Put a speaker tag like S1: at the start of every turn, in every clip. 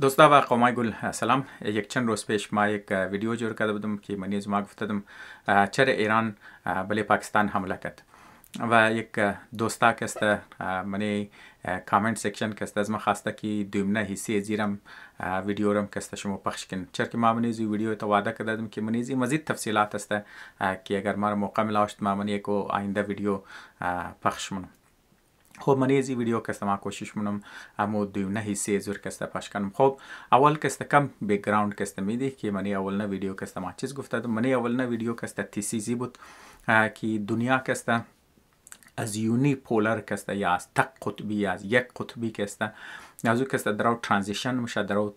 S1: دوستا و قومای گل سلام یک چند روز پیش ما یک ویدیو جور کرده بودم که منیز ما گفتم چرا ایران بلی پاکستان حمله کرد و یک دوستا کسته منی کامنت سیکشن کسته از ما خواسته که دویمنه حصه زیرم ویدیو رم کسته شما پخش کن چرا که ما منیزی ویدیو تا وعده کرده دم که منیزی مزید تفصیلات است که اگر ما موقع ملاوشت ما منی کو آینده ویدیو پخش منم خب من ezi ویدیو کەستە ما کۆشیش منم ئەمۆ دوونەهی سێ زۆر کەستە پاشکەم خۆب ئەوەل کەستەکەم بگراوند کەستە میدی کی منی ئەوەلە ویدیو کەستە ما چیز گفتە منی ئەوەلە ویدیو کەستە تیسیزی بود کی دنیا کەستە از یونی پولر کەستە یا از تەق قوتبی از یەک قوتبی کەستە نازو کەستە دراو ترانزیشن مشە دەرەو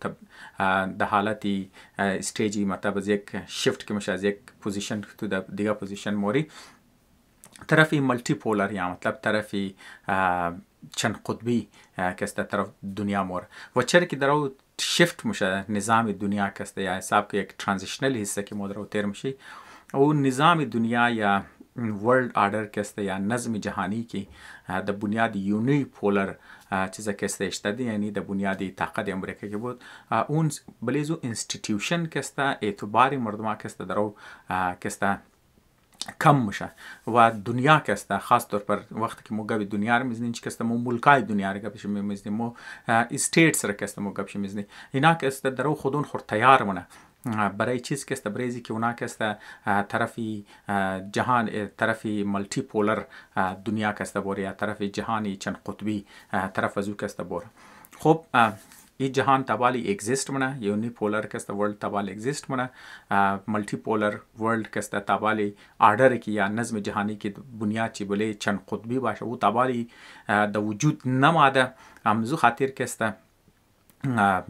S1: دە حالەتی استێجی مەتە بەز یەک شفت کە مش از یەک پوزیشن تو دیگە پوزیشن مۆری طرفی ملتی پولر یا مطلب طرفی چند قطبی کس در طرف دنیا مور و چرا که در او شفت میشه نظام دنیا کس یا حساب که یک ترانزیشنل حصه که مدر او تیر میشه او نظام دنیا یا ورلد آرډر کېسته یا نظم جهانی کې د بنیادی یونی پولر چیزه کېسته شته دي یعنی د بنیادی طاقت امریکا کې بود اون بلیزو انسټیټیوشن کېسته اعتبار مردما کېسته درو کېسته کم میشه و دنیا که است خاص طور پر وقتی که ما گوی دنیا رو میزنیم که است ما ملکای دنیا رو گپش میزنیم ما استیتس رو که است ما گپش میزنیم اینا که است درو خودون خور تیار مونه برای چیز که است برای زی که اونا که است طرفی جهان طرفی ملتی پولر دنیا که است بور یا طرف جهانی چند قطبی طرف ازو که است بور خب each Jahan Tabali exist mana unipolar kasta world Tabali exist mana multipolar world kasta Tabali order ki ya نظم جهانی کې بنیاد چې بلې چند قطبي باشه او Tabali د وجود نه ماده امزو خاطر کسته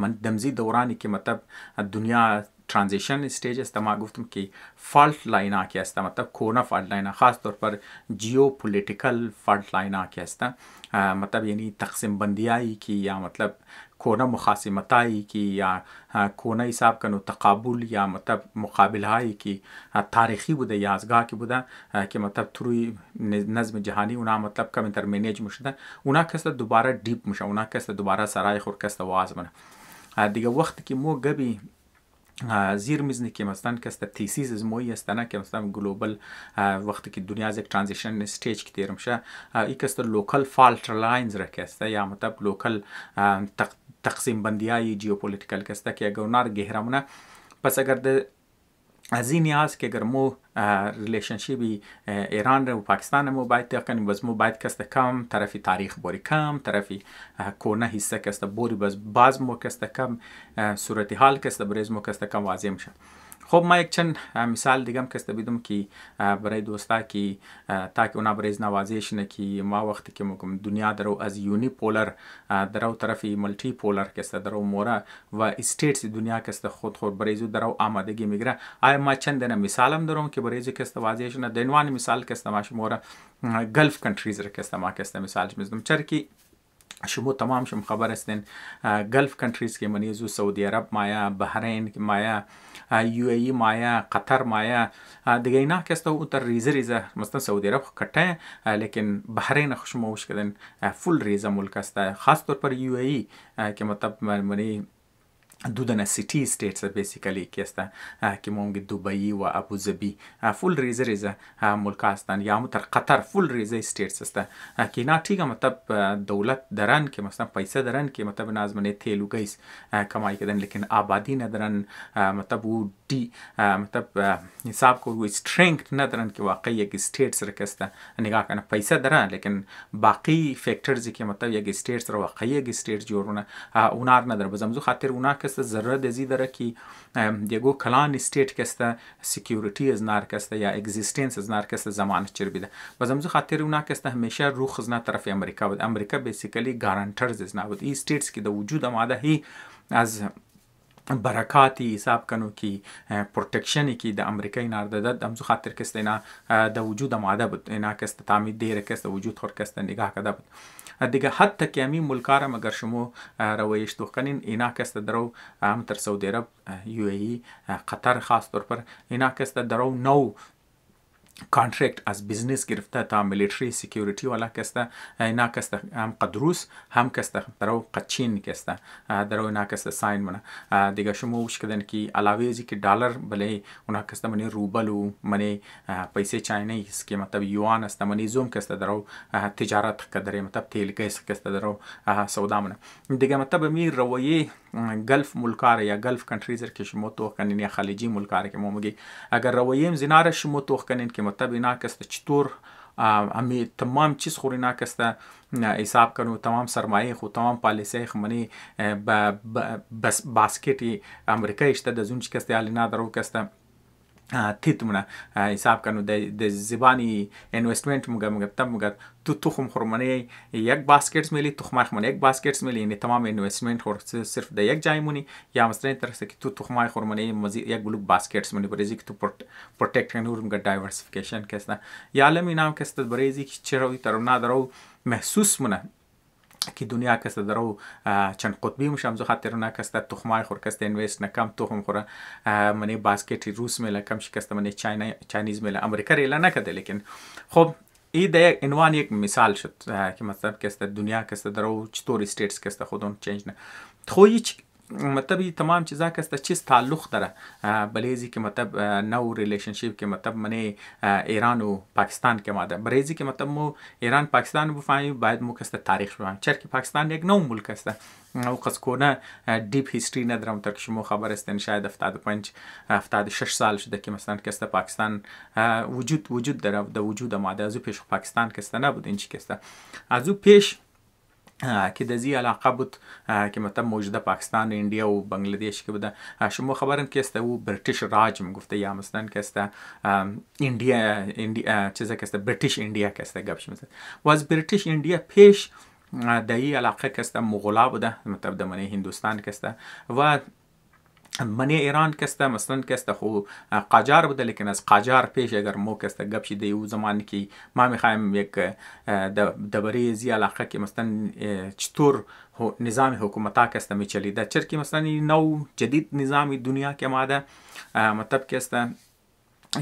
S1: من دمزی دورانی کې مطلب دنیا transition stages तो मां गुफ्तम कि fault line आके आस्ता मतलब कोना फॉल्ट लाइन ख़ास तौर पर जियो पोलिटिकल फॉल्ट लाइन आके आस्ता मतलब यानी तकसीम बंदियाई की या मतलब कोना मुखासमताई की या कोना हिसाब कनो तकबुल या मतलब मुकाबलहाई की तारीखी बुदा या आजगाह की बुदा कि मतलब थ्रू नज़म जहानी उना मतलब कम तर मैनेज मुशदा उना कस्ता दोबारा डीप मुशा उना कस्ता दोबारा सराय खुर कस्ता वाज बना दिगा वक्त की मो गबी زیرمیز که مثلا کس تیسیز از موی است نه که مثلا گلوبال وقتی که دنیا از یک ترانزیشن استیج که دیرم شه ای کس لوکال فالت لاینز رکسته یا مطلب لوکال تقسیم بندی های جیوپولیتیکل کسته که اگر نار گهرمونه پس اگر د از این نیاز که اگر مو ریلیشنشیب ایران و پاکستان مو باید تیا کنیم باز مو باید کست کم طرفی تاریخ باری کم طرفی کونه حصه کست بوری باز باز مو کست کم صورتی حال کست بریز مو کست کم واضح میشه خب ما یک چند مثال دیگه هم کسته بیدم که برای دوستا که تاکه اونا برای نوازش نه که ما وقتی که مگم دنیا درو از یونی پولر درو طرفی ملتی پولر کسته درو مورا و استیتس دنیا کسته خود خود برای زو درو آمادگی میگیره آیا ما چند دنه مثال هم دارم که برای زو کسته وازیش نه دنوان مثال کسته ماش مورا گلف کنٹریز را کسته ما کسته مثال میزدم چرکی شما تمام شما خبر هستین گلف کنٹریز که منیزو سعودی عرب مایا بحرین مایا یو ای e مایا قطر مایا دیگه اینا کسته اوتر ریزه ریزه مثلا سعودی عرب کټه لیکن بحرین خوشموش کدن فول ریزه ملک است خاص طور پر یو e، ای که مطلب منی دودنا سيتي ستيتس بيسيكالي كيستا كي مونغ دبي و ابو ظبي فول ريز ريز ملکاستان یا متر قطر فول ريز ستيتس استا کی نا ٹھیک مطلب دولت درن کې مثلا پیسې درن کې مطلب نازمنه تھیلو گئیس کمای کدن لیکن آبادی ندرن مطلب و ډي مطلب حساب کو وي سترنګ ندرن کې واقعي یک ستيتس رکستا نگاه کنه پیسې درن لیکن باقی فیکٹرز کې مطلب یک ستيتس واقعي یک ستيتس جوړونه اونار ندر بزمزو خاطر اونار کەسە زەرە دەزی دەرەکی دێگۆ کلانی ستێت کەستە سیکیورتی ئەز نارکەستە یا ئەگزیستنس ئەز نارکەستە زمانە چربیدە بەزەمزو خاطر و ناکەستە هەمێشە ڕوو خزنا طرفی ئەمریکا بود ئەمریکا بێسیکەلی گارانتەر زیزنابوت ئی ستێتسکی دە وجود ئەمادە هی ئەز برکاتی حساب کنو کی پروتکشن کی د امریکای ناردد دم زو خاطر کس دینا د وجود ماده بود اینا کس تامی دیر کس وجود خور کس نگاه کده بود دیگه حتی که همین ملکارم اگر شما رویش کنین اینا کس درو هم تر سعودی عرب یو ای قطر خاص طور پر اینا کس درو نو کانترکت از بیزنس گرفته تا ملیتری سکیوریتی والا کسته اینا کسته هم قد روس هم کسته درو قد چین کسته درو اینا کسته ساین منه دیگه شما وش کدن کی علاوه ازی کی ډالر بلې اونا کسته منی روبل او منی پیسې چاینیز کی مطلب یوان است منی زوم کسته درو تجارت قدرې مطلب تیل گیس کسته درو سودا منه دیگه مطلب می رویه گلف ملکار یا گلف کنٹریزر کې شمو توخ کنن یا خلیجی ملکار کې مومګي اگر رویم زنار شمو توخ کنن کې مرتب ایناک است چطور امی تمام چیز خوری ناکسته حساب کنو تمام سرمایه خو تمام پالیسی خمنی بس باسکیتی امریکا اشته د زون چی کسته علی نادرو کسته تی تمونه حساب کنو د زبانی انویستمنت مګ مګ تم مګ تو تخم خرمنه یک باسکټس ملي تخمه خرمنه یک باسکټس ملي یعنی تمام انویستمنت خور صرف د یک جای مونی یا مثلا تر څه کی تو تخمه خرمنه مزید یک بلوک باسکټس مونی برزی کی تو پروټیکټ کنو مګ ډایورسفیکیشن کسنا یا لمی نام کسته برزی کی چرو ترونه درو محسوس مونه که دنیا کس در او چند قطبی میشم زو خاطر نه کس تخمای خور کس انویست نه کم تخم خوره منی باسکتی روس میله کم شکست منی چاینا چاینیز میله امریکا ریلا نه کده لیکن خب ای د عنوان یک مثال شد که مطلب کس دنیا کس در او چطور استیتس کس خودون چنج نه خو هیچ مطلب ये तमाम चीज़ा का चीज़ ताल्लुक़ दरा बरेज़ी के मतलब नव रिलेशनशिप के मतलब मने ईरान व पाकिस्तान के मादा बरेज़ी के मतलब मो ईरान पाकिस्तान बुफाई बायद मुखस्त तारीख़ शुरू चर कि पाकिस्तान एक नव मुल्क است او قص کنه دیپ هیستری ندارم تر که شما خبر استن شاید 75 76 سال شده که مثلا کسته پاکستان وجود وجود داره د وجود ماده از پیش پاکستان کسته نبود این چی کسته از او پیش کې د زی علاقه بوت کې متم موجوده پاکستان انډیا او بنگلاديش کې بده شمو خبرم کې استه او برټش راج مګفته یا مثلا کې استه انډیا انډیا چې څه کې استه برټش انډیا کې استه غب شمه واز برټش انډیا پیش د ای علاقه کې استه مغلا بوده مطلب د منی هندستان کې استه و من ایران کسته مثلا کسته خو قاجار بوده لیکن از قاجار پیش اگر مو کسته گپ شده او زمان کی ما میخوایم یک دبری زی علاقه که مثلا چطور نظام حکومتا کسته میچلیده چرکی مثلا نو جدید نظام دنیا که ماده مطلب کسته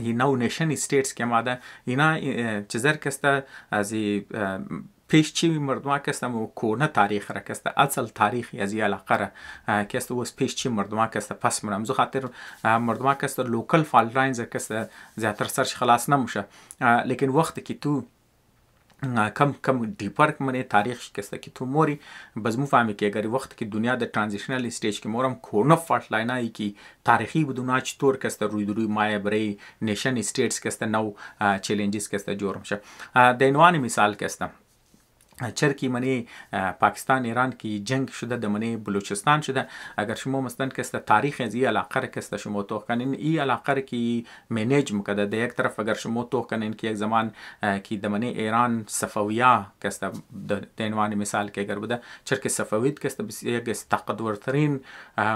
S1: نو نیشن ستیتس که ماده اینا چیزر کسته از پیشچی مردمک هستم و کونه تاریخ را کسته اصل تاریخی از علاقه را کسته وس پیشچی مردمک هسته پس مرم زو خاطر مردمک هسته لوکل فال لاینز کسته زیاتر سرچ خلاص نموشه لیکن وخت کی تو کم کم ډیپر منه تاریخ شکسته کی تو موري بزمو فهم کی اگر وخت کی دنیا د ترانزیشنل سټیج کی مورم کورن فټ لاینا ای کی تاریخي بدون اچ تور کسته روی دروي مای بری نیشن سټیټس کسته نو چیلنجز کسته جوړم شه د انوان مثال کسته چرکی منی پاکستان ایران که جنگ شده ده منی بلوچستان شده اگر شما مستن کسته تاریخ از ای علاقه را کسته شما توخ کنین ای علاقه را که منیج مکده ده یک طرف اگر شما توخ کنین که یک زمان که ده منی ایران صفویا کسته ده عنوان مثال که اگر بده چرک صفوید کسته بس یک استقدورترین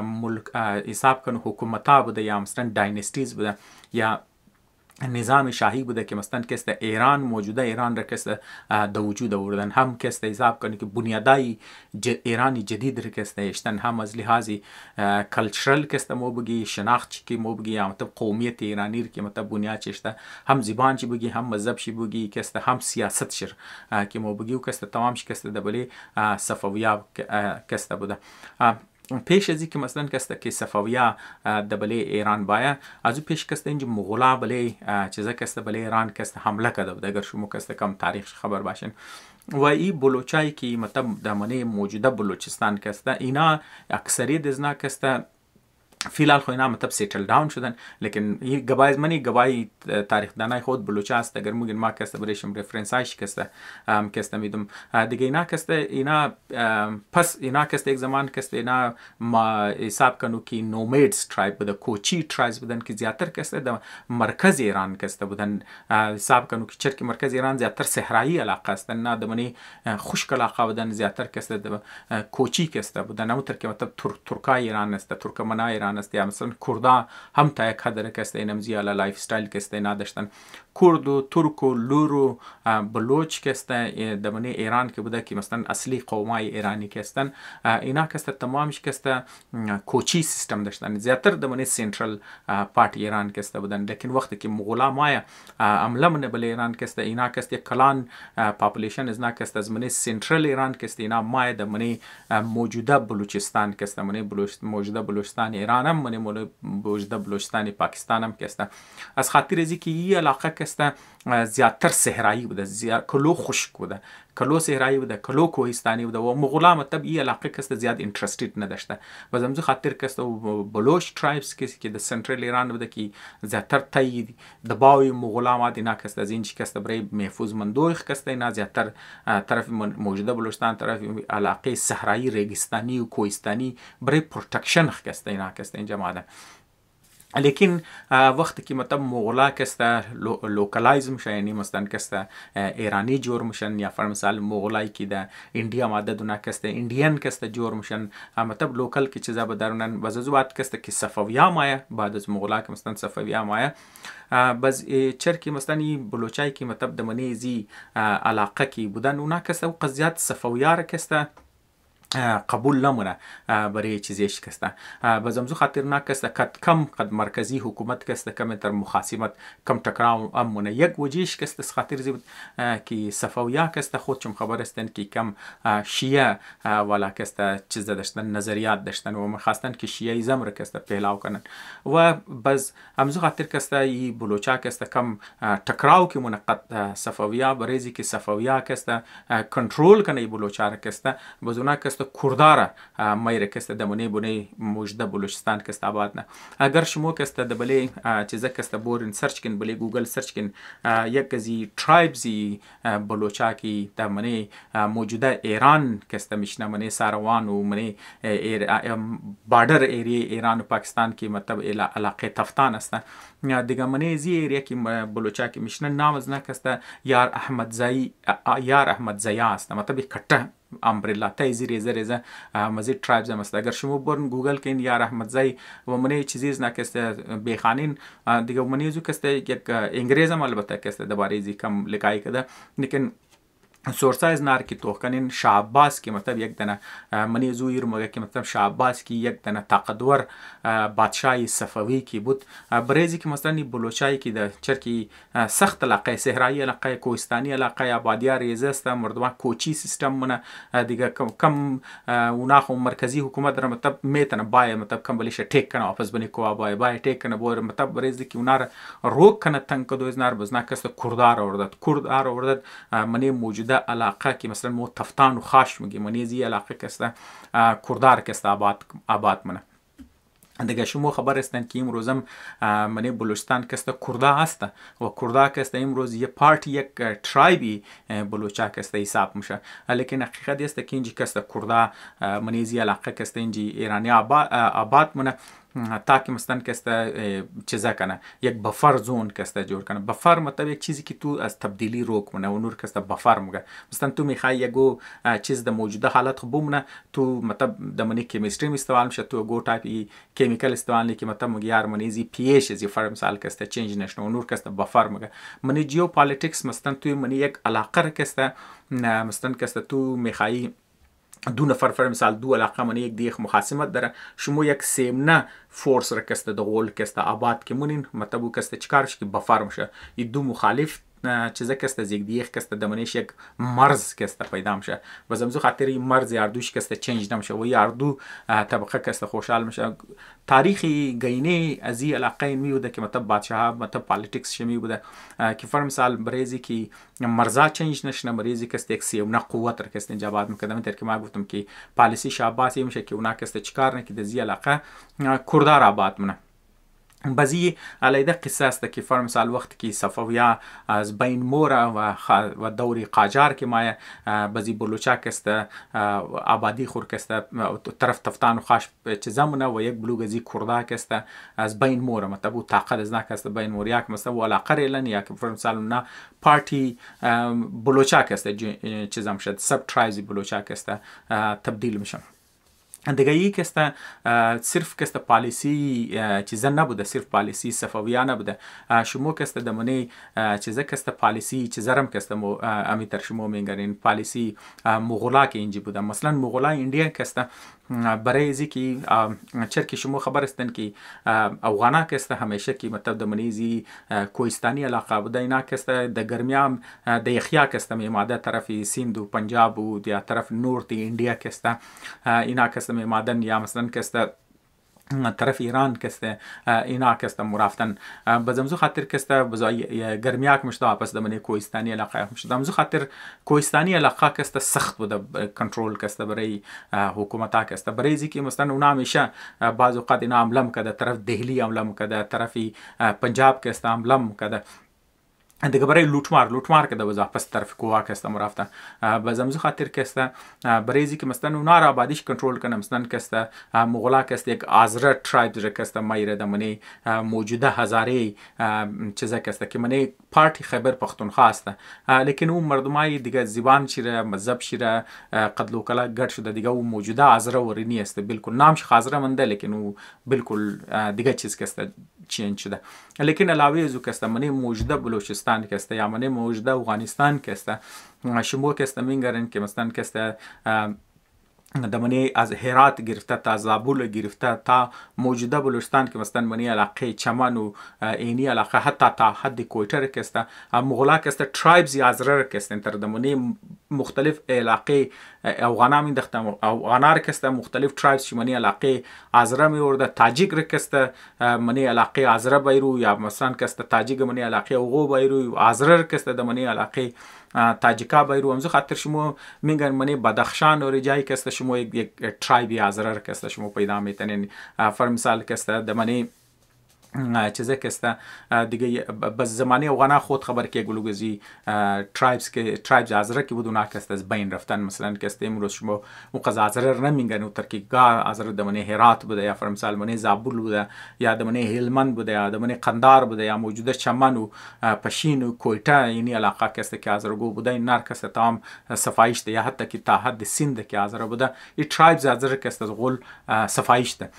S1: ملک حساب کن حکومتا بده یا مستن داینستیز بده یا نظام شاهی بوده که مثلا کس در ایران موجوده ایران را کس در وجود آوردن هم کس در حساب کنه که بنیادای ایرانی جدید را کس داشتن هم از لحاظ کلچرل کس مو بگی شناخت چی که مو بگی یا مطلب قومیت ایرانی را که مطلب بنیاد چشته هم زبان چی بگی هم مذهب چی بگی کس هم سیاست شر که مو بگی و کس تمام شی کس د بلی صفویاب کس بوده پیش از که مثلا کسی که صفویه دبله ایران باید از پیش کسی اینجا مغلا بله چیزا کسی بله ایران کسی حمله کده بود اگر شما کسی کم تاریخ خبر باشین و ای بلوچای که مطلب دمانه موجوده بلوچستان کسته اینا اکثریت از نا کسته فی الحال خو اینا مطلب سیتل داون شدن لیکن این گبای منی گبای تاریخ دانای خود بلوچا است اگر مگن ما کس برشم رفرنس هاش کس ام کس میدم دیگه اینا کس اینا پس اینا کس یک زمان کس اینا ما حساب کنو کی نومیدز ترایب بده کوچی ترایبز بدن کی زیاتر کس د مرکز ایران کس بدن حساب کنو کی چرکی مرکز ایران زیاتر صحرایی علاقه است نه د منی خشک علاقه بدن زیاتر کس د کوچی کس بدن نو تر کې مطلب ترکای ایران است ترکمنای ایران istememekten isteyen mesela kurda hem tek kadere kesteynem ziyala lifestyle kesteyna deşten کوردو ترکو لورو بلوچ که هستن دمنه ایران که بوده که مثلا اصلی قومای ایرانی که هستن اینا که هستن تمامش که هستن کوچی سیستم داشتن زیاتر دمنه سنترال پارت ایران که هستن بودن لیکن وقتی که مغلا مایا عمله من بل ایران که هستن اینا که هستن کلان پاپولیشن از نا که هستن زمنه سنترال ایران که هستن اینا مایا دمنه موجوده بلوچستان که هستن منه بلوچ موجوده بلوچستان ایران هم منه موجوده بلوچستان پاکستان هم که هستن از خاطر ازی که یه علاقه که کەستە زیاتر سهرایی بدە کلو خوشک بدە کلو سهرایی بدە کلو کوهستانی بدە و مغلامە طبیعی علاقه کەستە زیاد ئینترستید نەدەشتە بە زەمزو خاطر کەستە و بلۆش ترایبس کەسی کە دە سنترل ایران بدە کی زیاتر تایی دەباوی مغلامات اینا کەستە زینچ کەستە برای محفوظ مندۆخ کەستە اینا زیاتر طرف موجوده بلوچستان طرف علاقه صحرایی ریگستانی و کوهستانی برای پروتکشن کەستە اینا کەستە اینجا ماده لیکن وقتی که مطلب مغلا کسته لوکالایز میشه یعنی مثلا کسته ایرانی جور میشن یا فر مثال مغلای کی ده انډیا ماده دونه کسته انډین کسته جور میشن مطلب لوکل کی چیزا بدارونن بززوات کسته کی صفویا مایا بعد از مغلا کی مثلا صفویا مایا بز چر کی مثلا بلوچای کی مطلب د منی زی علاقه کی بودن اونا کسته قضیات صفویا کسته قبول نمونه برای چیزیش کسته به زمزو خطرناک است کد کم قد مرکزی حکومت کسته کم تر مخاصمت کم تکراو امونه یک وجیش کسته خاطر زیب کی صفویا کسته خود چم خبر استن کی کم شیعه والا کسته چیز داشتن نظریات داشتن و مخواستن کی شیعه زمر کسته پهلاو کنن و بس امزو خاطر کسته ای بلوچا کسته کم تکراو کی منقد صفویا بریزی کی صفویا کسته کنټرول کنه ای بلوچا کسته بزونه کسته است کوردار مایرک است دمونه بونه مجده بلوچستان کست آباد نه اگر شما کست دبلی چیز کست بورن سرچ کن بلی گوگل سرچ کن یک زی ترایبزی بلوچا کی دمونه موجوده ایران کست مشنه منه ساروان و منه بارډر ایریا ایران و پاکستان کی مطلب علاقه تفتان است دیگه منه زی ایریا کی بلوچا کی مشنه نام از نه کست یار احمد زئی یار احمد زیا است مطلب کټه آمبریلا tezi reza reza مزید ترایبز هم است اگر شما برن گوگل کن یا رحمت زای و منی چیزیز نکسته بیخانین دیگه منی زو کسته یک انگریز هم البته کسته دوباره زی کم لکای کده لیکن سورسایز نار کی توخکنین شعباس کی مطلب یک دنه منی زویر مگه کی مطلب شعباس کی یک دنه طاقتور بادشاهی صفوی کی بود بریزی کی مثلا بلوچای کی د چرکی سخت علاقه صحرایی علاقه کوهستانی علاقه آبادیا ریزست مردما کوچی سیستم منه دیگه کم کم اوناخو مرکزی حکومت در مطلب میتن بای مطلب کم بلیش ټیک کنه واپس بنی کو بای بای ټیک کنه بور مطلب بریزی کی اونار روک کنه تنگ کدو از نار بزنا کس کردار اوردت کردار اوردت منی موجوده علاقه که مثلا ما تفتان و خاش میگیم و نیز این علاقه کسته کردار کسته آباد, آباد منه دیگه شما خبر هستند که امروز هم منه بلوچستان کسته کردا هست و کردا کسته امروز یه پارتی یک ترایبی بلوچا کسته حساب میشه لیکن حقیقت است که اینجی کسته کردا منیزی علاقه کسته اینجی ایرانی آباد, آباد منه تاکه مثلا کسته چیزا کنه یک بفر زون کسته جور کنه بفر مطلب یک چیزی که تو از تبدیلی روک منه و نور کسته بفر مگه مثلا تو میخوای یگو چیز د موجوده حالت خو بمونه تو مطلب د منی کیمستری استعمال میشه تو گو تایپ کیمیکل استعمال کی مطلب مگه یار منی زی پی اچ زی فر مثال کسته چینج نشنه و نور کسته بفر مگه منی جیو پالیټکس مثلا تو منی یک علاقه کسته مثلا کسته تو میخوای دو نفر för مثال دو علاقه من یک دیخ مخاصمت داره شما یک سیمنه فورس را کسته د غول کسته آباد کې مونین مطلب کسته چکارش کې بفار مشه ی دو مخالف چیزه کسته زیگدیخ کسته دمنش یک مرز کسته پیدا میشه و زمزو خاطری مرز اردوش کسته چنج نمیشه و اردو طبقه کسته خوشحال میشه تاریخی گینه از این علاقه می بوده که مطلب بادشاه مطلب پالیتیکس شمی بوده که فر مثال بریزی که مرزا چنج نشنه بریزی کسته یک سیونه قوت را کسته اینجا بعد میکردم تر که ما گفتم که پالیسی شاباسی میشه که اونا کسته چکار نه که از این علاقه کردار آباد منه بزی علیده قصه است که فرمسال وقت که صفویا از بین مورا و, و دوری قاجار که ما بزی بلوچاک است آبادی خور است طرف تفتان و خاش چزمونه و یک بلوگ ازی کردا است از بین مورا مطلب طاقت از ناک است بین موریا که مثلا ولا قریلن یا که فرمسال نه پارتی بلوچاک است چزم شد سب ترایزی بلوچاک است تبدیل میشن دیگه که است صرف که است پالیسی چیز نبوده صرف پالیسی صفویانه بوده شما که است دمونه چیز که است پالیسی چیز رم که است مو امی تر شما میگرین پالیسی مغلا که اینجی بوده مثلا مغلا اندیا که است برای زی کی چرکی شما خبر استن کی افغانا کسته همیشه کی مطلب د منیزی کوهستاني علاقه بده نه کسته د ګرمیام د یخیا کسته ماده طرف سیند او پنجاب او د طرف نورت انډیا کسته اینا کسته مادن یا مثلا کسته طرف ایران کسته اینا کسته مرفتن بزمزو خاطر کسته بزای گرمیاک مشته واپس دمنه کوهستانی علاقه مشته دمزو خاطر کوهستانی علاقه کسته سخت بوده کنترل کسته برای حکومت کسته برای ځکه مثلا اونا همیشه بعض وقت اینا عملم کده طرف دهلی عملم کده طرفی پنجاب کسته عملم کده دیگه لوتمار لوتمar که در وزاپس طرف کواک است مرافته به زمزو خاطر کسته برای که مثلا اونا را آبادیش کنترل کنه مثلا کسته مغلا کسته یک آزره ترایب را کسته مایره د منی موجوده هزاره چیزه کسته که منی پارتی خبر پختونخوا است لیکن اون مردمای دیگه زبان شیره مذهب شیره قتل و کلا گډ شده دیگه اون موجوده آزره ورینی است بالکل نامش خازره منده لیکن او بالکل دیگه چیز کسته çiyençide. Lekin elave zû keste minê mojde Biloçistan keste ya minê mojde Afganistan keste şimbo keste min gerin ki mesela keste د منی از هرات گرفته تا زابول گرفته تا موجوده بلوچستان کې مثلا منی علاقه چمن او عینی علاقه حتی تا حد کوټر کېسته مغلا کېسته ټرایبز یا ازرر کېسته تر د منی مختلف علاقه افغانا من دختم افغانا رکسته مختلف ترایبس چې منی علاقه ازره می ورده تاجیک رکسته منی علاقه ازره بیرو یا مثلا کسته تاجیک منی علاقه اوغو بیرو ازره رکسته د منی علاقه تاجیکا بیرو همزه خاطر شما میگن منی بدخشان اور جای کسته شما یک ترایب ازره رکسته شما پیدا میتنین فر مثال کسته د منی چې ځکه ستا دیگه بس زمانی افغانا خود خبر که گلوگزی ترایبز که ترایبز ازره که بدون کست از بین رفتن مثلا کست امروز شما او قضا ازره نمیگن او ترکی گا ازره دمنه هرات بوده یا فرمسال منه زابول بوده یا دمنه هلمند بوده یا دمنه قندار بوده یا موجوده چمن و پشین و کویټه یعنی علاقه کست که ازره گو بوده این نار کست تام صفایش ده یا حتی که تا حد سند که ازره بوده ای ترایبز ازره کست از غل صفایش ده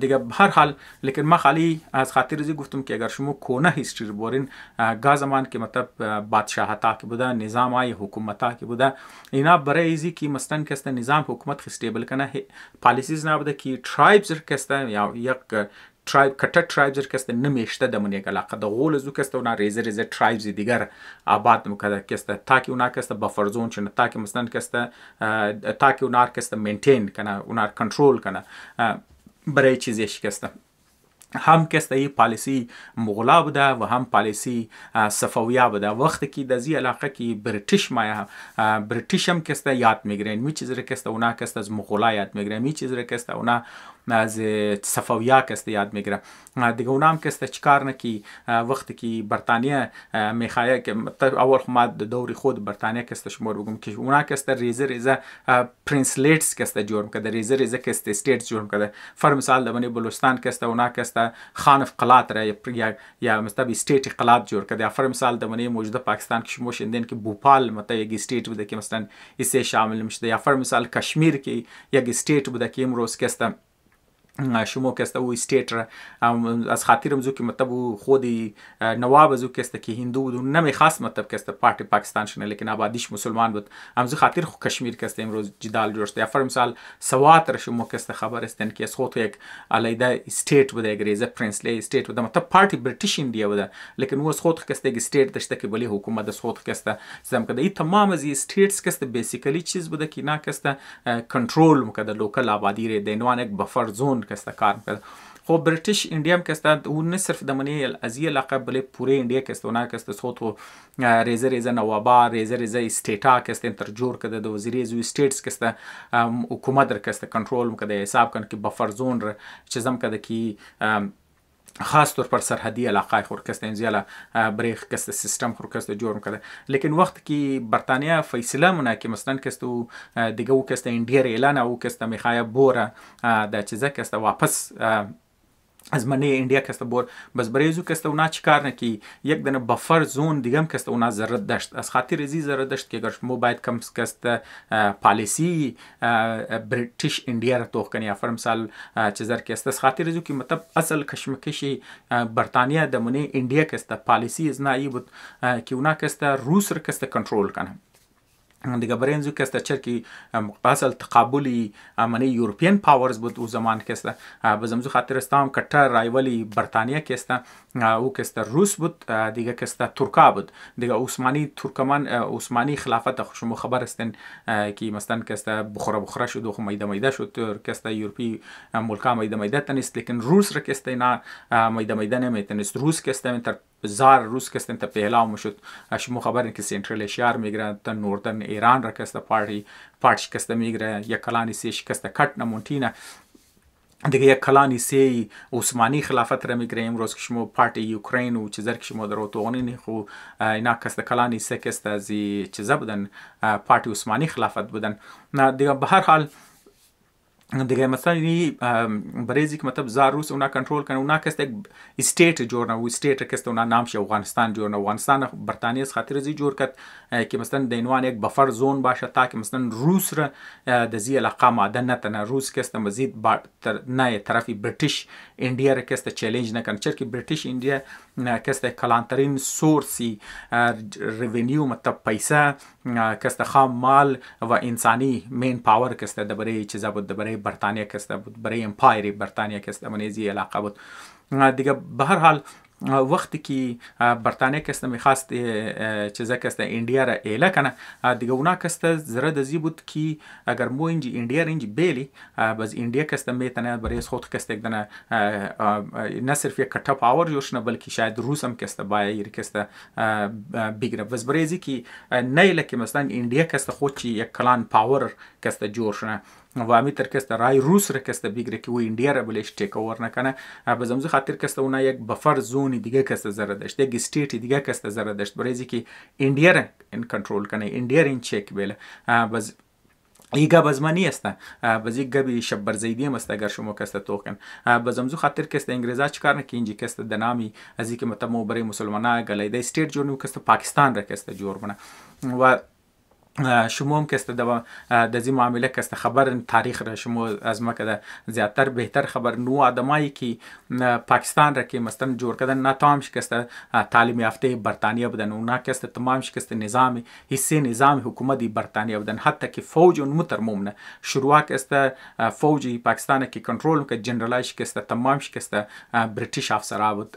S1: دیگه به هر حال لیکن ما خالی از خاطر زی گفتم که اگر شما کونه هیستری بورین گازمان که مطلب بادشاهتا که بوده نظام های حکومتا که بوده اینا برای ایزی که مستن کسته نظام حکومت خستیبل کنه پالیسیز نبوده که ترایبز کسته یا یک ترایب کټه ترایبز کسته نمیشته د منی علاقه د غول زو کسته نه ریزه ریزه ترایبز دیگر آباد مکده کسته تاکي اونار کسته بفر زون چنه تاکي مثلا کسته تاکي اونار کسته مینټین کنه اونار کنټرول کنه برای چیزی شکسته هم کسته ای پالیسی مغلا بوده و هم پالیسی صفویه بوده وقتی که در زی علاقه که بریتیش مایا بریتیش هم کسته یاد میگیرن می چیز را کسته اونا کسته از مغلا یاد میگیرن می چیز را کسته اونا از صفویا کسته یاد میگیره دیگه اونام کسته چیکار نه کی وقتی کی بریتانیا میخایه که اول ما دوری خود بریتانیا کسته شمار بگم که اونا کسته ریزه ریزه پرنسلیټس کسته جوړ کده ریزه ریزه کسته سټیټس جوړ کده فر مثال د باندې بلوچستان کسته اونا کسته خان فقلات را یا یا مستبي سټیټ اقلات جوړ کده فر مثال د باندې موجوده پاکستان کې شمو شندین کې بوپال مته یی سټیټ بده کې مثلا اسه شامل مشته یا فر مثال کشمیر کې یی سټیټ بده کې امروز کسته شما که است او استیت را از خاطر زو که مطلب خود نواب زو که است که هندو بود نمی خاص مطلب که است پارتی پاکستان شنه لیکن آبادیش مسلمان بود هم زو خاطر خو کشمیر که است امروز جدال جوش ده افر مثال سوات را شما که است خبر استن که اس خود یک علیحده استیت بود انگریز پرنس لی استیت بود مطلب پارتی برټیش انډیا بود لیکن اوس خود که است یک استیت دشته که بلی حکومت اس خود که است زم کده تمام از استیتس که است بیسیکلی چیز بود که نا که است کنټرول مکده لوکل آبادی ری دینوان یک بفر زون کەستا کار کرد خۆ بریتیش ئینڈیام کەستا اون نصرف دەمەێ ئەزیە لەقە بڵێ پورێ ئینڈیا کەستۆنا کەستە سۆ تۆ رێزە رێزە نەوەبا رێزە رێزە ستێتا کەستێن تەرجۆر کە دە وزیرێ زوی سٹێتس کەستە حکوومەت کەستە کنترۆلم کە دە حساب کن کی بەفەرزۆن چزم کە دەکی خاص طور پر سرحدی علاقه خورکست انزیالا بریخ کست سیستم خورکست جور کرده لیکن وقت که برطانیا فیصله مونه که مثلا کست دیگه او کست اندیر اعلان او کست میخواه بوره در چیزه کست واپس از منه ایندیا کسته بور بس برای زو کسته اونا چی کار نکی یک دنه بفر زون دیگم کسته اونا ضرورت داشت از خاطر ازی ضرورت داشت که اگر شما باید کم کسته پالیسی بریتیش ایندیا را توخ کنی افر مثال چې زر کسته از خاطر زو کی مطلب اصل کشمکشی برتانیا د منه ایندیا کسته پالیسی از نه ای بود که اونا کسته روس را کسته کنټرول کنه دیگه زو کسته چرکی اصل تقابلی امنی یورپین پاورز بود او زمان کسته بزمزو خاطر استام کټه رایولی برتانیا کسته او کسته روس بود دیگه کسته ترکا بود دیگه عثمانی ترکمن عثمانی خلافت شما خبر استن کی مثلا کسته بخره بخره شد و میده میده شد کسته یورپی ملکا میده میده تنست لیکن روس را کسته نه میده میده نمیتنست روس کسته تر zar Rus köztente például és muhaberin ki central asiar migre, de northern Iranra kezdte parti, parts kezdte migre, jakalani szés kezdte katna montina, دیگه یک کلانی سی عثماني خلافت را میگره امروز که شما پارت یوکرین و چیزر که شما در اوتوانین خو اینا کس کلانی سی کس از چیزه بودن پارت عثماني خلافت بودن دیگه به هر حال دیگه مثلا این برای که مطلب زار روس اونا کنترل کنه اونا کس یک استیت جوړ نه و استیت کس اونا نام شي افغانستان جوړ نه افغانستان برتانیې څخه خاطر زی جوړ کړ کې مثلا د عنوان یک بفر زون باشه تا کې مثلا روس را د زی علاقه ماده نه تنه روس کس ته مزید با تر نه طرفي برټش انډیا را کس ته چیلنج نه کړ چې برټش انډیا کس د کلانترین سورسی ریونیو مطلب پیسې کس د خام مال و انساني مین پاور کس د برې چې زبد د برې برتانیا کس د برې امپایر برتانیا کس د منیزي علاقه بود دیگه به هر حال وخت کې برتانیا کې ستمه خاص چې ځکه ست انډیا را اله کنه د ګونا کست زره د زیبوت کې اگر مو انج انډیا رنج بیلی بس انډیا کست مې تنه برې خود کست دنه نه صرف یو کټه پاور جوش نه بلکې شاید روس هم کست بای یې کست بیګره بس برېزي کې نه لکه مثلا انډیا کست خو چې یو کلان پاور کست جوړ شنه Vami terkes de ray Rus rekes de bigre ki o India re bile işte cover nakana. Bazımızı hatır kes de ona yek buffer zone diğer kes de zara deşte. Yek state diğer kes de zara deşte. Buraya ki India in control kana India in check bile. Baz ایگا بزمانی است باز یک گبی شب برزیدی است اگر شما کس توکن باز امزو خاطر کس انگریزا چیکار نه کینجی کس د نامی از کی متمو بری مسلمانا غلیدای سٹیټ جوړ نو کس پاکستان را کس جوړ بنه و شما هم که است در این معامله که است خبر تاریخ را شما از ما که زیاتر بهتر خبر نو آدمایی که پاکستان را که مثلا جور کردن نه تام شکست تعلیم یافته برتانیا بدن اونا که است تمام شکست نظام حصے نظام حکومت برتانیا بدن حتی که فوج اون مترموم نه شروع که است فوج پاکستان کی کنټرول که جنرالای شکست تمام شکست بریټیش افسرا بود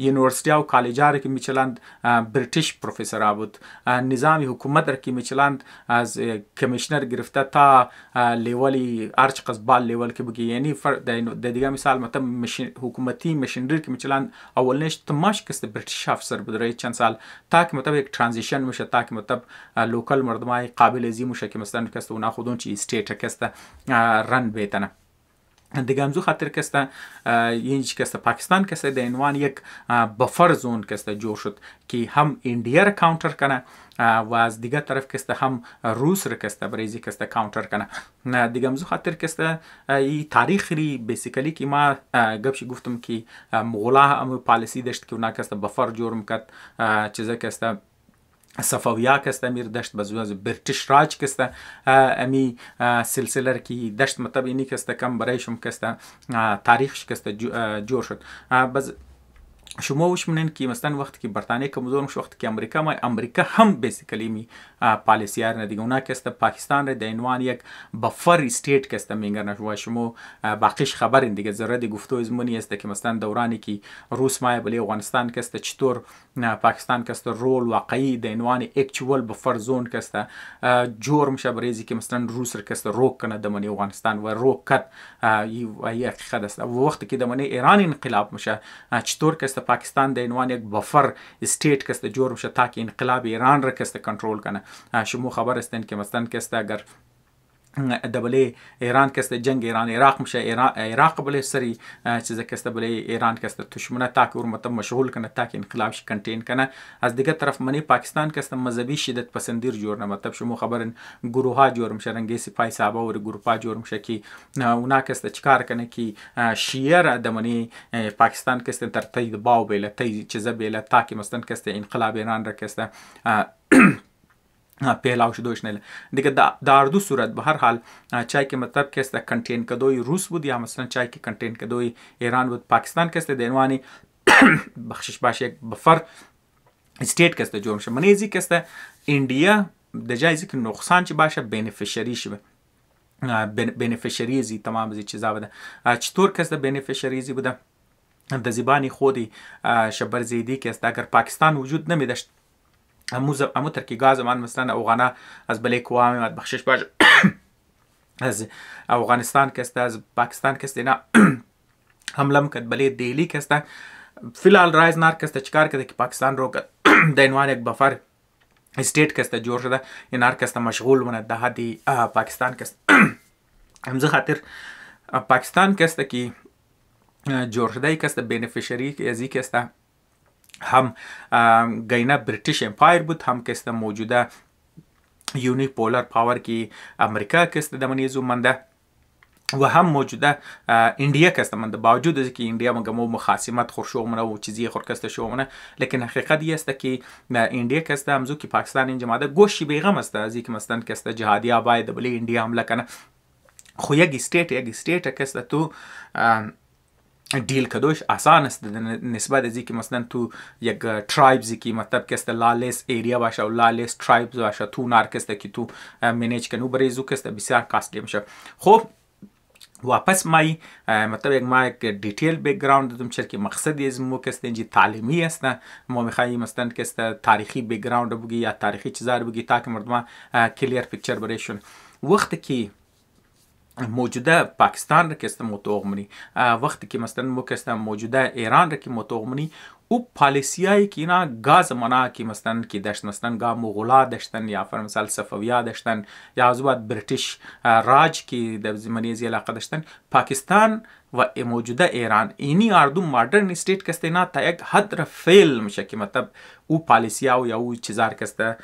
S1: یونیورسيټي او کالجار کی میچلاند بریټیش پروفیسور بود نظام حکومت را کی میچلاند بلند از کمیشنر گرفته تا لیول هر چقدر بال لیول کې بگی یعنی د دیگه مثال مت مشن حکومتی مشینری که میچلند اولنش تماش کس بریتیش افسر بدره چند سال تا که مطلب یک ترانزیشن میشه تا که مطلب لوکل مردمای قابل ازی میشه که مثلا کس اونها خودون چی استیت کس رن بیتنه دیگه خاطر کسته اینج کسته پاکستان کسته در عنوان یک بفر زون کسته جور شد که هم اندیا را کاونتر کنه و از دیگه طرف کسته هم روس را کسته برای کسته کاونتر کنه دیگه مزو خاطر کسته ای تاریخ ری بیسیکلی که ما گپش گفتم که مغلا هم پالیسی داشت که اونا کسته بفر جور مکد چیزه کسته صفویا که است امیر دشت به زوی برتش راج که است امی سلسله کی دشت مطلب اینی که است کم برایشم که است تاریخش که است جور شد بس شما وش منن کی مثلا وخت کی برتانیه کمزور شو وخت کی امریکا ما امریکا هم بیسیکلی می پالیسیار نه دیگه اونا کسته پاکستان ر د عنوان یک بفر استیت کسته مینگر نشو شما باقیش خبر دیگه ضرورت گفتو از منی است که مثلا دورانی کی روس ما بلی افغانستان کسته چطور پاکستان کەستە ڕۆل واقعی دەینوانی ئەکچوەل بە فەرزۆن کەستە جۆرم شە بەێزی کە مەستەن رووسر کەستە ڕۆککەە دەمەنی ئەوغانستان و ڕۆکەت خەدەست وەختێکی دەمەێ ئێرانی انقلاب مشە چطور کەستە پاکستان دەینوانێک بەفەر ستیت کەستە جۆرمشە تاکی انقلاب ئێران ڕە کەستە کنترلکەە شمو خبرستن کە مەستەن کەستە گەر دبلی ایران کسته جنگ ایران عراق مشه ایران عراق بلی سری چیز کسته بلی ایران کسته دشمنه تاکه ورمته مشغول کنه تاکه انقلاب شي کنټین کنه از دیگه طرف منی پاکستان کسته مذهبي شدت پسندیر جوړ نه مطلب شمو خبرن گروها جوړ مشه رنگي سپای صاحب او ګروپا جوړ مشه کی اونا کسته چکار کنه کی شیر د منی پاکستان کسته تر تید باو بیل تید چیز بیل تاکه مستن کسته انقلاب ایران را کسته پیلاو شو دوشنل دیگه د اردو صورت به هر حال چای کې مطلب کېست د کنټین کدوې روس بود یا مثلا چای کې کنټین کدوې ایران بود پاکستان کېست د عنواني بخشش باش یک بفر سټیټ کېست جوړ شو منیزي کېست انډیا د جایزې کې نقصان چې باشه بینیفیشری شوه بینیفیشریزی تمام زی چیزا بده چطور کس د بینیفیشریزی بوده د زبانی خودی شبرزیدی که است اگر پاکستان وجود نمیداشت امروز ترکیگاز من مثلا اوغانه از بلای کوام از بخشش باش از افغانستان کسته از پاکستان کسته اینا حمله مکد بلای دیلی کسته فیلال رایز نار کسته چکار کده که پاکستان رو کد د عنوان یک بفر اسټیټ کسته جوړ شده این هر کسته مشغول ونه د هدي پاکستان کسته همزه خاطر پاکستان کسته کی جوړ شده کسته بینفیشری ازی کسته هم گینه بریټیش امپایر بود هم که موجوده یونی پولر پاور کی امریکا کس دمنی زومنده و هم موجوده انډیا کستمند باوجود از کی انډیا مګمو مخاصمت خورشومنه او چیزی خورکسته شومنه لیکن حقیقت یې است کی انډیا کسته همزو کی پاکستان انجماده گوشی بیغم است از کی مثلا کسته جهادی آبای دبل انډیا حمله کنه خو یک سټیټ یک سټیټ کسته تو ډیل کدوش آسان است نسبت از اینکه مثلا تو یک ترایبز کی مطلب که است لالس ایریا باشه و لالس ترایبز باشه تو نارکسته که تو منیج کنو برای زو کسته بسیار کاستلی میشه خب واپس مای مطلب یک ما یک دیتیل بیک گراوند دادم چرا که مقصد از مو کسته جی تعلیمی است ما میخوایی مثلا کسته تاریخی بیک گراوند بگی یا تاریخی چیزا بگی تاکه مردم کلیر پکچر بریشون وقتی که موجوده پاکستان را که است متوغمنی وقتی که مثلا مو موجوده ایران را که متوغمنی او پالیسیایی که اینا گاز منا که مثلا که داشت مثلا گا مغلا داشتن یا فر مثلا صفویا داشتن یا از بعد بریتیش راج که در زمینه زی علاقه داشتن پاکستان و موجوده ایران اینی اردو مدرن استیت کسته اینا تا یک حد را فیل میشه که مطلب او پالیسیا و یا او چیزار کسته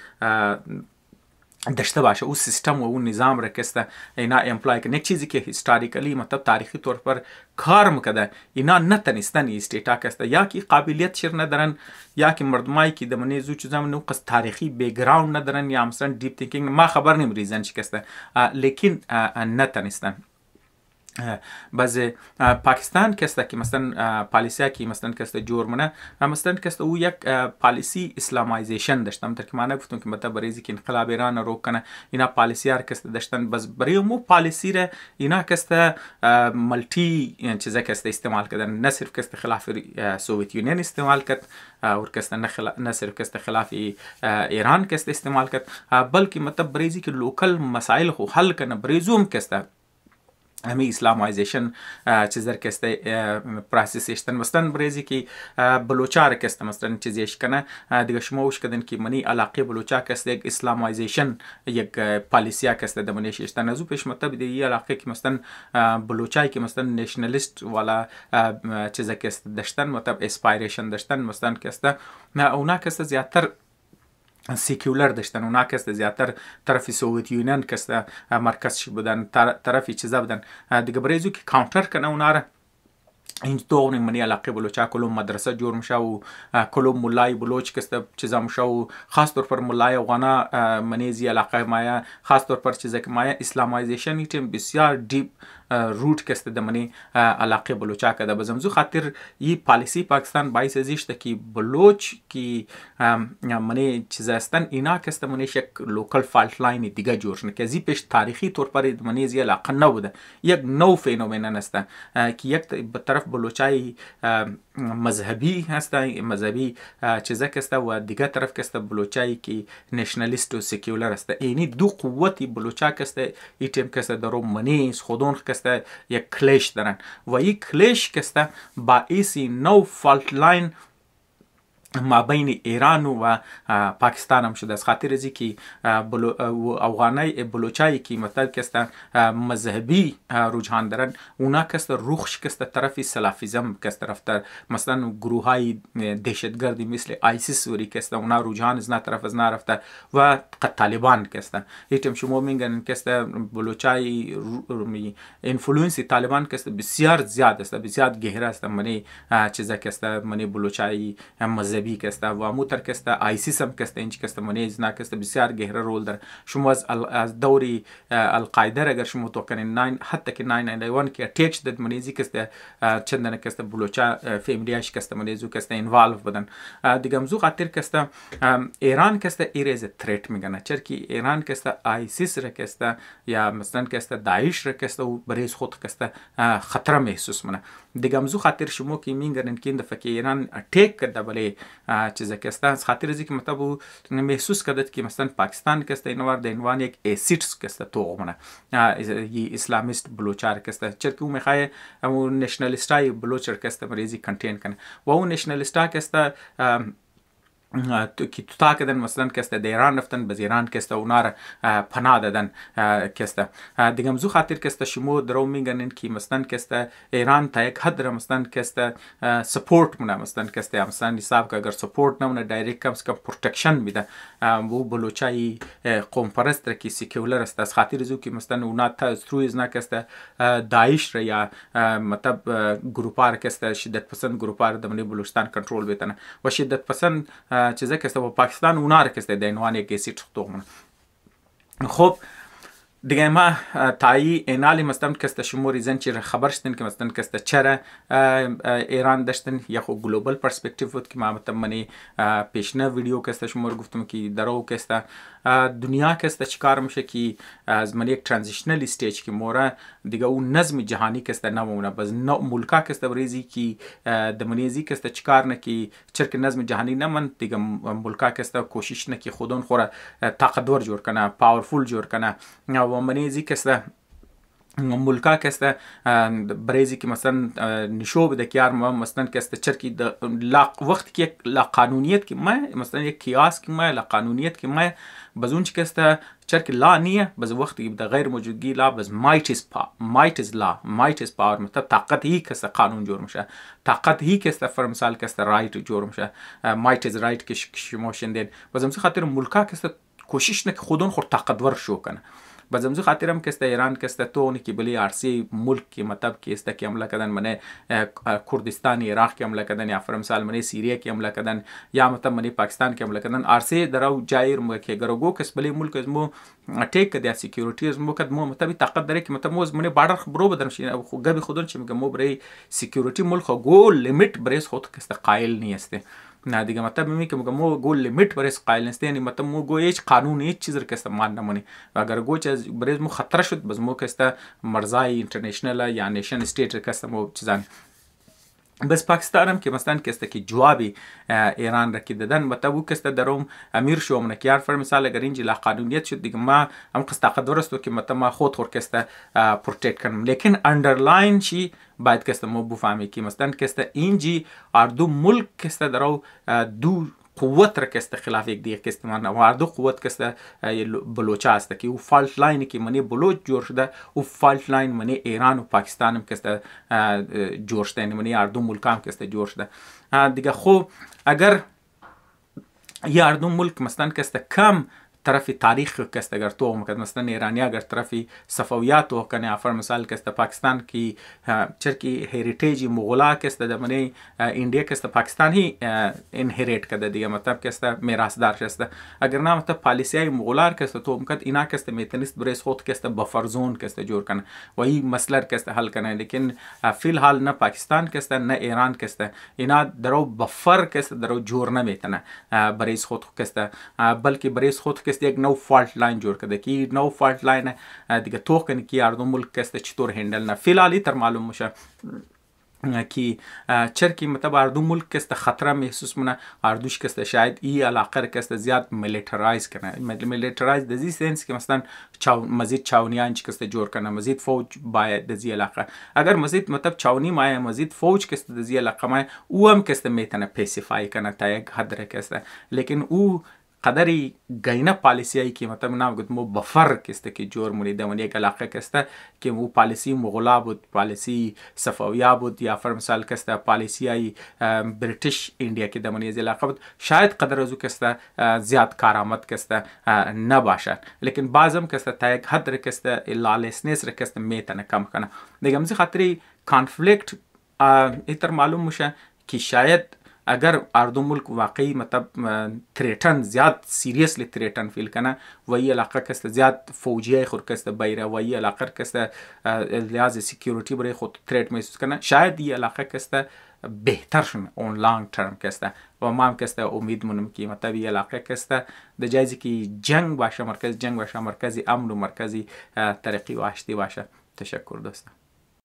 S1: داشته باشه او سیستم و او نظام را کسته اینا امپلای کنه چیزی که هیستوریکلی مطلب تاریخی طور پر کار مکده اینا نتنستن استیتا کسته یا که قابلیت شر ندارن یا که مردمای که د منې زو چیزام نو قص تاریخی بیک ګراوند ندارن یا مثلا ډیپ تھینکینګ ما خبر نیم ریزن شکسته لیکن نتنستن баъзе покистан каста ки масалан полисия ки масалан каста ҷор мона масалан каста ӯ як полиси исламизешн даштам так маъна гуфтум ки мата барези ки инқилаби рана рӯ кана ина полисияр каста даштан бас барои уму полисира ина каста малти чиза каста истеъмол кардан на сирф каста хилафи совет юнион истеъмол кард ور کسته نه صرف کسته خلاف ایران کسته استعمال کرد بلکې مطلب بریزي کې لوکل مسائل خو حل کنه بریزوم کسته همه اسلامایزیشن چیزر کسته پراسیس اشتن مستن برزی کی بلوچار کسته مستن چیز اشکنه دیگه شما وش کدن کی منی علاقه بلوچا کسته یک اسلامایزیشن یک پالیسیا کسته د منی اشتن ازو پیش مطلب دی علاقه کی مستن بلوچای کی مستن نشنالیست والا چیز کسته دشتن مطلب اسپایریشن دشتن مستن کسته اونا کسته زیاتر سیکولر داشتن اونا کس زیاتر طرفی سوویت یونین کس مرکز بودن طرفی چیزا بودن دیگه بریزو که کانتر کنه اونا را این دوغنی منی علاقه بلوچا کلوم مدرسه جور مشه و کلوم ملای بلوچ کسته چیزا مشه و خاص طور پر ملای افغانا منی زی علاقه مایا خاص طور پر چیزا که مایا اسلامایزیشن ایتیم بسیار دیپ روٹ کەستە دەمەنی علاقێ بلوچاکە دە بەزەمزوو خاطر ی پالیسی پاکستان بایسە زیشتەکی بلوچکی منێ چزستان ئینا کەستە منێشێک لوکل فالتلاینی دیگە جۆشنکە زی پێش تاریخی تۆرپەری دمەنێ زیە لاق نەبدە یەک نو فینۆمێنە نەستە کی یەک بەطرف بلوچایی مذهبی هەستە مذهبی چزە کەستە و دیگە طرف کەستە بلوچایکی نشنلیست و سکیولەر هەستە عینی دوو قوتی بلوچا کەستە ئیتم کەسە دەڕۆ منێ خۆدۆن کەستە یک کلش دارن و این کلش که است باعث نو فالت لاین ما بین ایران و پاکستان هم شده از خاطر ازی که بلو افغانای بلوچایی که مطلب کستن مذهبی رجحان دارن اونا کست روخش کست طرفی سلافیزم کست طرف در مثلا گروه های دهشتگردی مثل آیسیس وری کست اونا رجحان از نه طرف از نه رفته و طالبان کستن هیچم شما میگن کست بلوچای انفلوئنس طالبان کست بسیار زیاد است بسیار گهره است منی چیزا کست منی بلوچای مذهبی tabii kesته واموتر kesته آیسیس هم kesته اینچ kesته منیز نه kesته بسیار گهره رول داره شما از از دوری القاعده اگر شما تو کنین 9 حتی که 991 که اٹیچ د منیزی kesته چندنه kesته بلوچا فیملیاش kesته منیزو kesته انوالو بدن دیگه مزو خاطر kesته ایران kesته ایریز تریت میگنه چرکی ایران kesته آیسیس را kesته یا مثلا kesته داعش را kesته و بریز خود kesته خطر محسوس منه دیگمزو خاطر شما که میگرن که دفعه ایران اتیک کرده ولی چیز که است خاطر از که مطلب محسوس کرده که مثلا پاکستان که است اینوار د عنوان یک اسیدس که است تو منه اسلامیست بلوچار که است چرکه او میخواه او نشنالیستای بلوچر که است مریضی کنتین کنه و او نشنالیستا که است که تتا کردن مثلا کسته دیران رفتن به زیران کسته اونار پناه دادن کسته دیگه مزو خاطر کسته شما درو میگنن که مثلا کسته ایران تا یک حد را مثلا کسته سپورت مونه مثلا کسته مثلا حساب که اگر سپورت نمونه دایرکت کم کم پروتکشن میده و بلوچای قوم پرست را که سیکولر است از خاطر زو که مثلا اونا تا ترویز نه کسته داعش را یا مطلب گروپار کسته شدت پسند گروپار دمنی بلوچستان کنټرول بیتنه و شدت پسند چیزه که با پاکستان اونا رو کسته ده عنوان یک سیت تخمون خب دیگه ما تایی اینالی مستن کسته شموری زن چی خبر شدن که مستن کسته چرا ایران داشتن یا خو گلوبال پرسپکتیو بود که ما متمنی پیشنه ویدیو کسته شمور گفتم که درو کسته دنیا kez de çıkar mı ki az melek transitional stage ki mora diga u nazm cihani kez de namuna baz na mulka kez de brezi ki de menizi kez de çıkar ne ki çirk nazm cihani naman diga mulka kez de koşiş ne ki khudun khora taqador jor kana powerful jor kana و menizi kez de ملکاکەستە برێزیکی مەسەن نیشۆ بدەکیارمە مەستەن کەستە چرکی وەختێک لە قانونیەتکی مە مەستەن یەک کیاسکی مە لە قانونیەتکی مە بەزون کەستە چرک لا نییە بەز وەختی بدە غیر موجودگی لا بەز مایتیس پا مایتیز لا مایتیس پاوەمەتە تااقەت هی کەسە قانون جۆرمشە تااقەت هی کەستە فەرمسال کەستە رایت جۆرمشە مایتیز رایت کشمۆشن دێن بەزم خاطر ملکا کەستە کوشش نەکە خودون خۆ تااقەت وەرشۆکەنە. Bazımızı hatırım keste İran keste to ki bili arsi mulk ki matab ki iste ki hamla kadan mane Kurdistan Irak ki hamla kadan ya framsal mane Suriye ki hamla kadan ya matab mane Pakistan ki hamla kadan arsi daraw jair mu ki garogo kis bili mulk izmu ټیک کړي سکیورټي زمو کډ مو مطلب طاقت درې کې مطلب موز منه بارډر خبرو بدرم شي او غبي خودل چې مګمو برې سکیورټي ملک غو لیمټ برې خود کې استقایل نه یسته نه دیگه مطلب میگه که مو گو لیمیت برای قائل نیست یعنی مطلب مو گو هیچ قانون هیچ چیز رو که استعمال نمونی و اگر گو چیز برای مو خطر شد بس مو که است مرزای اینترنشنال یا نیشن استیت که است مو چیزان بس پاکستانم که مثلا کسی که جوابی ایران را که دادن و او کسی در اون امیر شو من که حرف مثال اگر اینجی قانونیت شد دیگه ما هم قصد درست که مت ما خود خور کسی پروتکت کنم لیکن اندرلاین چی باید کسی ما بفهمی که مثلا کسی اینجی اردو ملک کسی در دو قوت را کسته خلاف یک دیگه کسته من واردو قوت کسته بلوچا است که او فالت لاین که منی بلوچ جور شده او فالت لاین منی ایران و پاکستان هم کسته جور شده منی اردو ملکام کسته جور شده دیگه خو اگر یا اردو ملک مثلا کسته کم طرف تاریخ کس اگر تو هم که مثلا ایرانی اگر طرف صفویات و کنه افر مثال کس پاکستان کی چرکی هریٹیج مغلا کس د منی انډیا کس پاکستان ہی انہریٹ کده دیگه مطلب کس میراثدار شست اگر نه مطلب پالیسی مغلا کس تو هم کد اینا کس میتنست برس خود کس بفر زون کس جوړ کنه وای مسله کس حل کنه لیکن فی الحال نه پاکستان کس نه ایران کس اینا درو بفر کس درو جوړ نه میتنه برس خود کس بلکې برس خود کس herkes deyir no fault line جوړ کړه کی no fault line دیگه token کی اردو ملک کس چطور هندل نه فعالی تر معلوم مشه کی چرکی مطلب اردو ملک کست خطره محسوس مونه اردوش کست شاید ای علاقه را کست زیاد ملیترایز کنه ملیترایز دزی سنس که مثلا چاو مزید چاونیان چې کست جوړ کنه مزید فوج باید دزی علاقه اگر مزید مطلب چاونی ما مزید فوج کست دزی علاقه ما او هم کست میتنه پیسیفای کنه تا یک حد را کست لیکن او kadar gayna palisiye ki matlab na gut mu buffer kiste ki jor muride mun ek alaka kiste ki mu palisi mughla bud palisi safawiya bud ya far misal kiste palisiye british india ki damani iz alaka bud shayad qadar azu kiste ziyad karamat kiste na bashad lekin bazam kiste ta ek hadr kiste lawlessness kiste metan kam kana degam zi khatri conflict इतर मालूम मुशा कि शायद اگر اردو ملک واقعی مطلب تریتن زیاد سیریسلی تریتن فیل کنه و ای علاقه کس زیاد فوجیه خور کس بیره و ای علاقه کس لحاظ سکیوریتی برای خود تریت محسوس کنه شاید ای علاقه کس بهتر شون اون لانگ ترم کسته و ما هم کسته امید مونم که مطلب یه علاقه کسته د جایزی که جنگ باشه مرکز جنگ باشه مرکزی امن و مرکزی ترقی و عشتی باشه تشکر دوستم